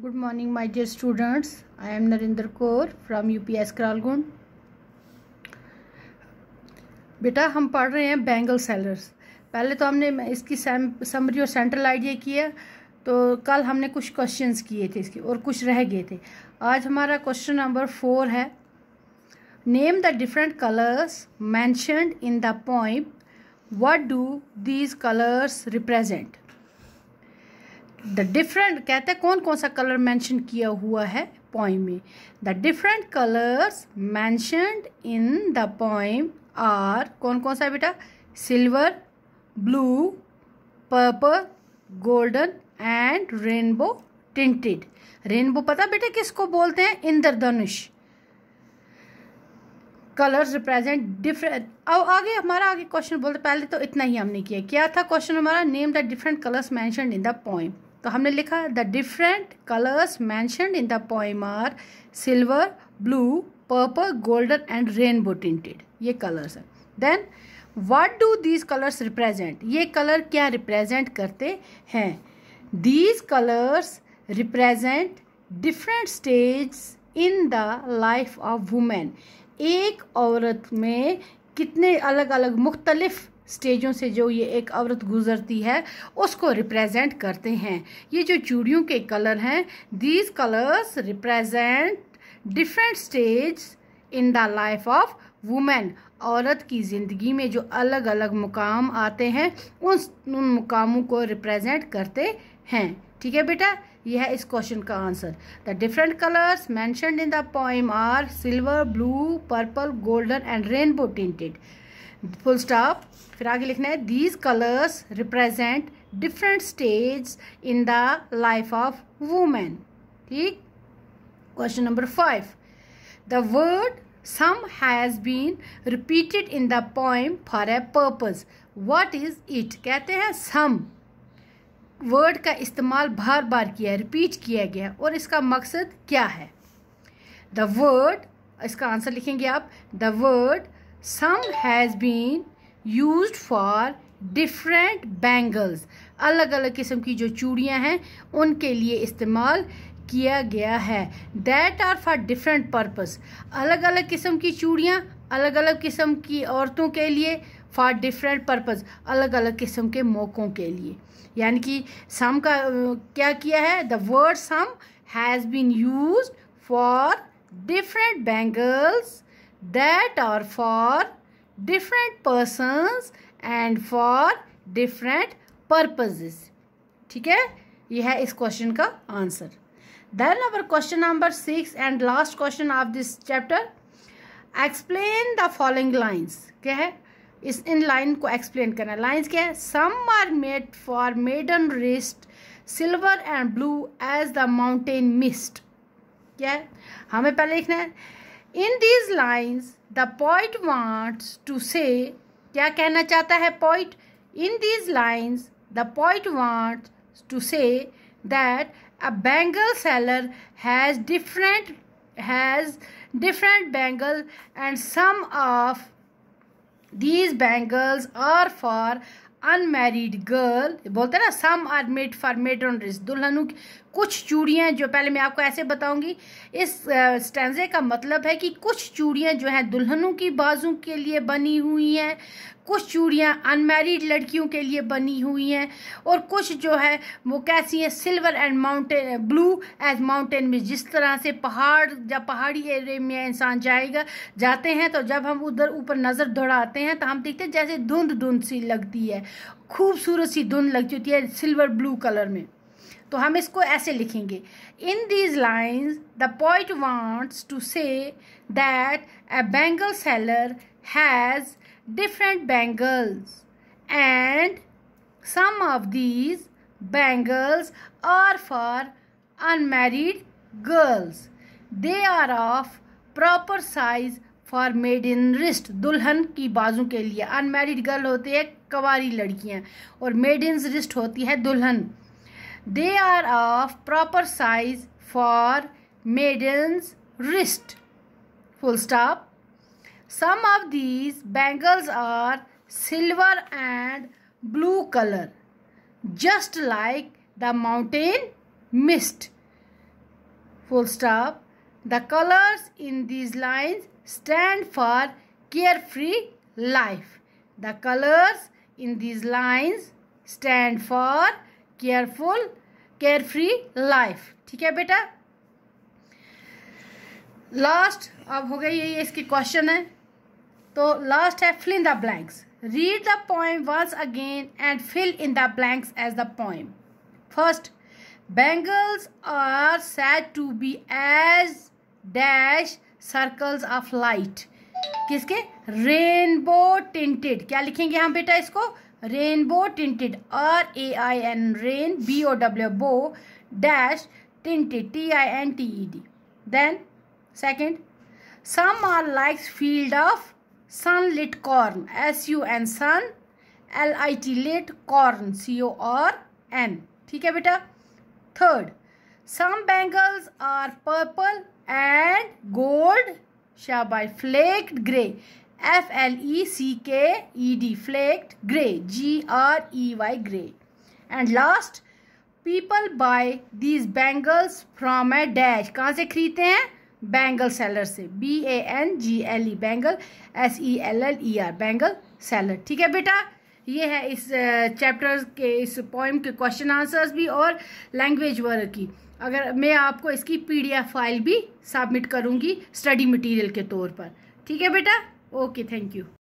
Good my dear students I am Narendra Kaur from U P S kralgund बेटा हम पढ़ रहे हैं बैंगल सेलर्स पहले तो हमने इसकी समरी और सेंट्रल आइडिया किया तो कल हमने कुछ क्वेश्चंस किए थे इसके और कुछ रह गए थे आज हमारा क्वेश्चन नंबर फोर है name the different colours mentioned in the point what do these colours represent the different कहते हैं कौन कौन सा कलर मेंशन किया हुआ है पॉइम में the different colours mentioned in the poem are कौन कौन सा बेटा silver blue purple golden and rainbow tinted rainbow पता बेटे किसको बोलते हैं इंद्रधनुष कलर्स रिप्रेजेंट डिफरेंट अब आगे हमारा आगे क्वेश्चन बोलते पहले तो इतना ही हमने किया क्या था क्वेश्चन हमारा name the different colours mention in the point तो हमने लिखा the different colours mention in the poem are silver blue purple golden and rainbow tinted ये कलर्स हैं then what do these colours represent ये colour क्या represent करते हैं these colours represent different stage in the life of women एक औरत में कितने अलग अलग मुख्तलिफ़ स्टेजों से जो ये एक औरत गुजरती है उसको रिप्रेजेंट करते हैं ये जो चूड़ियों के कलर हैं these colours represent different stage in the life of women औरत की ज़िंदगी में जो अलग अलग मुकाम आते हैं उन उन मुकामों को रिप्रेजेंट करते हैं ठीक है बेटा यह है इस क्वेश्चन का answer the different colours mentioned in the poem are silver blue purple golden and rainbow tinted full stop फिर आगे लिखना है these colours represent different stage in the life of women ठीक question number five the word some has been repeated in the poem for a purpose what is it कहते हैं some word का इस्तेमाल बार बार किया है रिपीट किया गया और इसका मकसद क्या है द वर्ड इसका आंसर लिखेंगे आप the word some has been use for different bangles अलग अलग किस्म की जो चूड़ियाँ हैं उनके लिए इस्तेमाल किया गया है that are for different purpose अलग अलग किस्म की चूड़ियाँ अलग अलग किस्म की औरतों के लिए फॉर डिफरेंट पर्पस अलग अलग किस्म के मौक़ों के लिए यानी कि सम का क्या किया है the word some has been use for different bangles that are for different persons and for different purposes ठीक है यह है इस क्वेश्चन का answer then our question number six and last question of this chapter explain the following lines क्या है इस इन लाइन को एक्सप्लेन करना लाइन्स क्या है some are made for maiden wrist silver and blue as the mountain mist क्या है हमें पहले लिखना है in these lines the poet wants to say क्या कहना चाहता है poet in these lines the poet wants to say that a bangle seller has different has different bangle and some of these bangles are for unmarried girl बोलते हैं ना some are made for maiden wrist दुल्हनों की कुछ चूड़ियाँ जो पहले मैं आपको ऐसे बताऊंगी इस स्टैंडे का मतलब है कि कुछ चूड़ियाँ जो हैं दुल्हनों की बाजू के लिए बनी हुई हैं कुछ चूड़ियाँ अनमेरिड लड़कियों के लिए बनी हुई हैं और कुछ जो है वो कैसी हैं silver and mountain blue as mountain में जिस तरह से पहाड़ जब पहाड़ी एरिए में इंसान जाएगा जाते हैं तो जब हम उधर ऊपर नज़र दौड़ाते हैं तो हम देखते हैं जैसे धुंध धुंध सी लगती है खूबसूरत सी धुंध लगती होती है सिल्वर ब्लू कलर में तो हम इसको ऐसे लिखेंगे in these lines the point wants to say that a bangle seller has different bangles and some of these bangles are for unmarried girls they are of proper size for maiden wrist दुल्हन की बाजू के लिए unmarried girl होती है कवारी लड़कियाँ और मेड इन रिस्ट होती है दुल्हन they are of proper size for maiden wrist full stop some of these bangles are silver and blue colour just like the mountain mist full stop the colours in these lines stand for carefree life. The colors in these lines stand for careful, carefree life. theek hai beta last ab ho gaya ye इसके question hai to last hai fill in the blanks read the poem once again and fill in the blanks as the poem first bangles are said to be as dash circles of light किसके rainbow tinted क्या लिखेंगे हम बेटा इसको rainbow tinted R A I N rain B O W bow dash tinted T I N T E D then second some are like field of sun lit corn S U N sun L I T lit corn C O R N ठीक है बेटा third Some bangles are purple and gold shabai flaked gray F L E C K E D flaked gray G R E Y gray and last people buy these bangles from a dash कहाँ से खरीदते हैं bangle seller से B A N G L E bangle S E L L E R bangle seller ठीक है बेटा ये है इस चैप्टर के इस पोइम के क्वेश्चन आंसर्स भी और लैंग्वेज वर्क की अगर मैं आपको इसकी पीडीएफ फाइल भी सबमिट करूँगी स्टडी मटेरियल के तौर पर ठीक है बेटा ओके थैंक यू